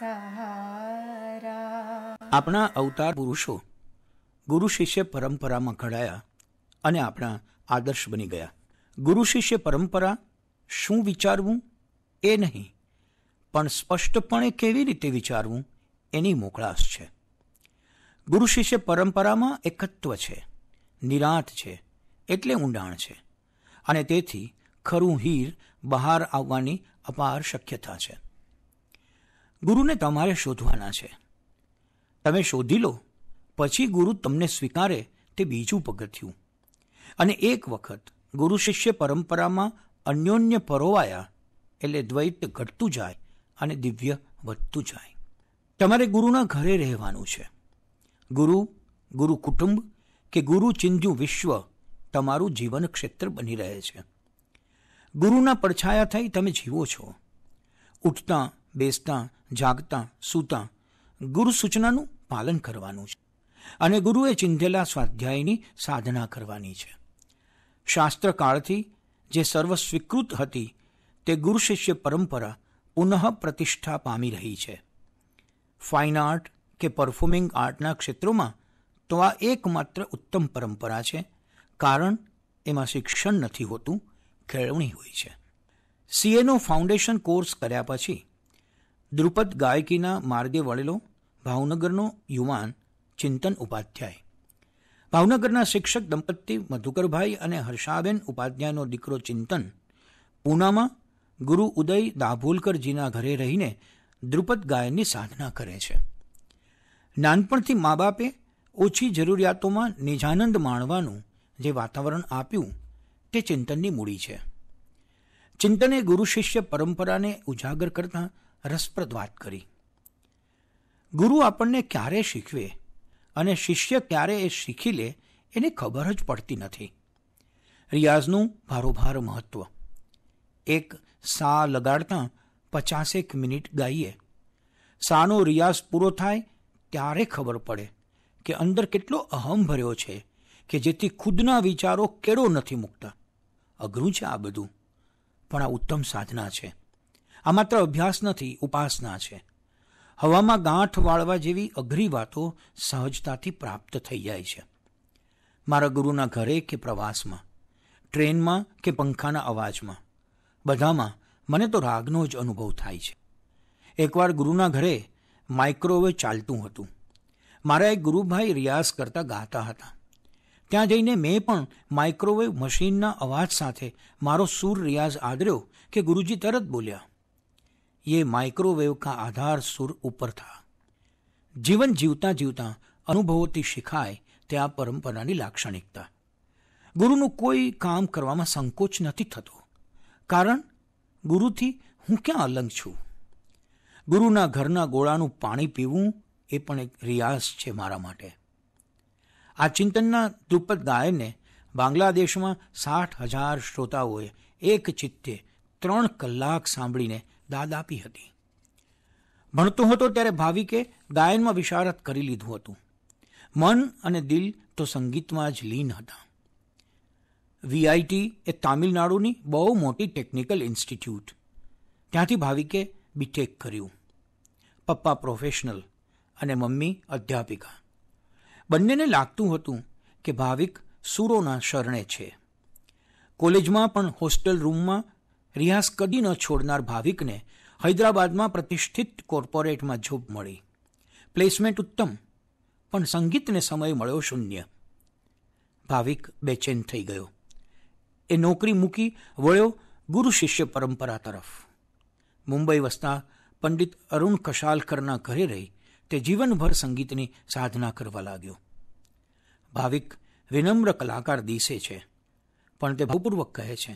સહારા આપણા અવતાર પુરુષો ગુરુ શિષ્ય પરંપરામાં ઘડાયા અને આપણા આદર્શ બની ગયા ગુરુ શિષ્ય પરંપરા શું વિચારવું એ નહીં પણ સ્પષ્ટપણે કેવી રીતે વિચારવું એની મોકળાશ છે ગુરુ શિષ્ય પરંપરામાં એકત્વ છે નિરાંત છે એટલે ઊંડાણ છે અને તેથી ખરું હીર બહાર આવવાની અપાર શક્યતા છે ગુરુને તમારે શોધવાના છે તમે શોધી લો પછી ગુરુ તમને સ્વીકારે તે બીજું પગથિયું અને એક વખત ગુરુ શિષ્ય પરંપરામાં અન્યોન્ય પરોવાયા એટલે દ્વૈત ઘટતું જાય અને દિવ્ય વધતું જાય તમારે ગુરુના ઘરે રહેવાનું છે ગુરુ ગુરુ કુટુંબ કે ગુરુ ચિંધ્યું વિશ્વ તમારું જીવન ક્ષેત્ર બની રહે છે ગુરુના પડછાયા થઈ તમે જીવો છો ઉઠતા બેસતા જાગતા સૂતા ગુરુ સૂચનાનું પાલન કરવાનું છે અને ગુરુએ ચિંધેલા સ્વાધ્યાયની સાધના કરવાની છે શાસ્ત્રકાળથી જે સર્વ સ્વીકૃત હતી તે ગુરુ શિષ્ય પરંપરા પુનઃ પ્રતિષ્ઠા પામી રહી છે ફાઇન આર્ટ કે પરફોર્મિંગ આર્ટના ક્ષેત્રોમાં તો આ એકમાત્ર ઉત્તમ પરંપરા છે કારણ એમાં શિક્ષણ નથી હોતું ખેળવણી હોય છે સીએનો ફાઉન્ડેશન કોર્સ કર્યા પછી દ્રુપદ ગાયકીના માર્ગે વળેલો ભાવનગરનો યુવાન ચિંતન ઉપાધ્યાય ભાવનગરના શિક્ષક દંપતી મધુકરભાઈ અને હર્ષાબેન ઉપાધ્યાયનો દીકરો ચિંતન પૂનામાં ગુરુ ઉદય દાભોલકરજીના ઘરે રહીને દ્રુપદ ગાયનની સાધના કરે છે નાનપણથી મા બાપે ઓછી જરૂરિયાતોમાં નિજાનંદ માણવાનું જે વાતાવરણ આપ્યું તે ચિંતનની મૂડી છે ચિંતને ગુરુ શિષ્ય પરંપરાને ઉજાગર કરતાં રસપ્રદ વાત કરી ગુરુ આપણને ક્યારે શીખવે અને શિષ્ય ક્યારે એ શીખી લે એને ખબર જ પડતી નથી રિયાઝનું ભારોભાર મહત્વ એક સા લગાડતા પચાસેક મિનિટ ગાઈએ સાનો રિયાઝ પૂરો થાય ત્યારે ખબર પડે કે અંદર કેટલો અહમ ભર્યો છે કે જેથી ખુદના વિચારો કેળો નથી મૂકતા અઘરું છે આ બધું પણ આ ઉત્તમ સાધના છે આ માત્ર અભ્યાસ નથી ઉપાસના છે હવામાં ગાંઠ વાળવા જેવી અઘરી વાતો સહજતાથી પ્રાપ્ત થઈ જાય છે મારા ગુરુના ઘરે કે પ્રવાસમાં ટ્રેનમાં કે પંખાના અવાજમાં બધામાં મને તો રાગનો જ અનુભવ થાય છે એકવાર ગુરુના ઘરે માઇક્રોવેવ ચાલતું હતું મારા એક ગુરુભાઈ રિયાઝ કરતા ગાતા હતા ત્યાં જઈને મેં પણ માઇક્રોવેવ મશીનના અવાજ સાથે મારો સૂર રિયાઝ આદર્યો કે ગુરુજી તરત બોલ્યા ये माइक्रोवेव का आधार सुर ऊपर था જીવન જીવતા જીવતા અનુભવોથી શીખાય તે આ પરંપરાની લાક્ષણિકતા ગુરુનું કોઈ કામ કરવામાં સંકોચ નથી થતો કારણ ગુરુથી હું ક્યાં અલંગ છું ગુરુના ઘરના ગોળાનું પાણી પીવું એ પણ એક રિયાઝ છે મારા માટે આ ચિંતનના દ્રુપદ ગાયનને બાંગ્લાદેશમાં સાઠ હજાર શ્રોતાઓએ એક ચિત્તે ત્રણ કલાક સાંભળીને દાદ આપી હતી ભણતો હતો ત્યારે ભાવિકે ગાયનમાં વિશારત કરી લીધું હતું મન અને દિલ તો સંગીતમાં જ લીન હતા વીઆઈટી એ તામિલનાડુની બહુ મોટી ટેકનિકલ ઇન્સ્ટિટ્યૂટ ત્યાંથી ભાવિકે બીટેક કર્યું પપ્પા પ્રોફેશનલ અને મમ્મી અધ્યાપિકા બંનેને લાગતું હતું કે ભાવિક સૂરોના શરણે છે કોલેજમાં પણ હોસ્ટેલ રૂમમાં રિયાઝ કદી ન છોડનાર ભાવિકને હૈદરાબાદમાં પ્રતિષ્ઠિત કોર્પોરેટમાં જોબ મળી પ્લેસમેન્ટ ઉત્તમ પણ સંગીતને સમય મળ્યો શૂન્ય ભાવિક બેચેન થઈ ગયો એ નોકરી મૂકી વળ્યો ગુરુ શિષ્ય પરંપરા તરફ મુંબઈ વસતા પંડિત અરુણ કશાલકરના ઘરે રહી તે જીવનભર સંગીતની સાધના કરવા લાગ્યો ભાવિક વિનમ્ર કલાકાર દિશે છે પણ તે ભૂપૂર્વક કહે છે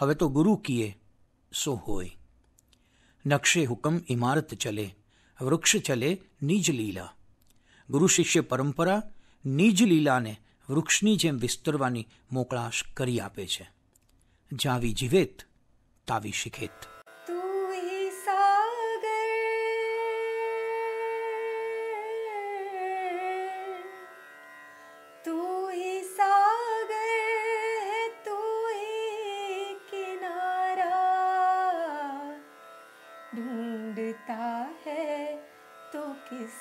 હવે તો ગુરુ કીએ સો હોય નકશે હુકમ ઇમારત ચલે વૃક્ષ ચલે નિજ લીલા ગુરુ શિષ્ય પરંપરા નિજ લીલાને વૃક્ષની જેમ વિસ્તરવાની મોકળાશ કરી આપે છે જાવી જીવેત તાવી શીખેત